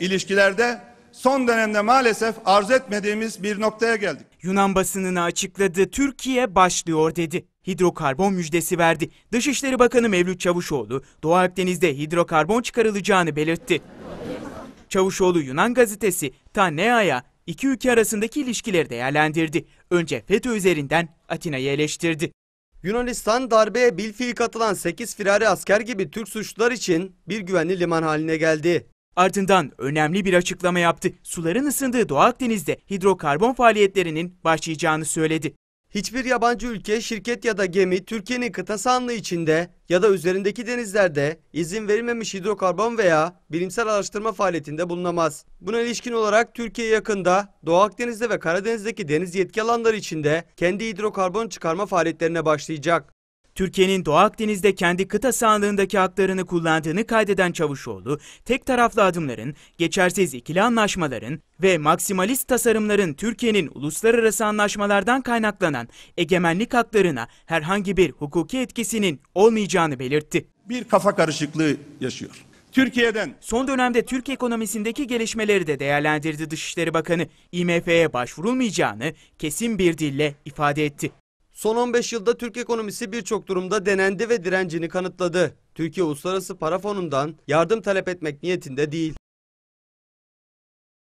ilişkilerde son dönemde maalesef arzu etmediğimiz bir noktaya geldik. Yunan basınına açıkladı Türkiye başlıyor dedi. Hidrokarbon müjdesi verdi. Dışişleri Bakanı Mevlüt Çavuşoğlu Doğu Akdeniz'de hidrokarbon çıkarılacağını belirtti. Çavuşoğlu Yunan gazetesi Tanea'ya iki ülke arasındaki ilişkileri değerlendirdi. Önce FETÖ üzerinden Atina'yı eleştirdi. Yunanistan darbeye bilfiil katılan 8 firari asker gibi Türk suçlular için bir güvenli liman haline geldi. Ardından önemli bir açıklama yaptı. Suların ısındığı Doğu Akdeniz'de hidrokarbon faaliyetlerinin başlayacağını söyledi. Hiçbir yabancı ülke, şirket ya da gemi Türkiye'nin kıta sahanlığı içinde ya da üzerindeki denizlerde izin verilmemiş hidrokarbon veya bilimsel araştırma faaliyetinde bulunamaz. Buna ilişkin olarak Türkiye yakında Doğu Akdeniz'de ve Karadeniz'deki deniz yetki alanları içinde kendi hidrokarbon çıkarma faaliyetlerine başlayacak. Türkiye'nin Doğu Akdeniz'de kendi kıta sahanlığındaki haklarını kullandığını kaydeden Çavuşoğlu, tek taraflı adımların, geçersiz ikili anlaşmaların ve maksimalist tasarımların Türkiye'nin uluslararası anlaşmalardan kaynaklanan egemenlik haklarına herhangi bir hukuki etkisinin olmayacağını belirtti. Bir kafa karışıklığı yaşıyor. Türkiye'den. Son dönemde Türk ekonomisindeki gelişmeleri de değerlendirdi Dışişleri Bakanı. IMF'ye başvurulmayacağını kesin bir dille ifade etti. Son 15 yılda Türk ekonomisi birçok durumda denendi ve direncini kanıtladı. Türkiye Uluslararası Para Fonu'ndan yardım talep etmek niyetinde değil.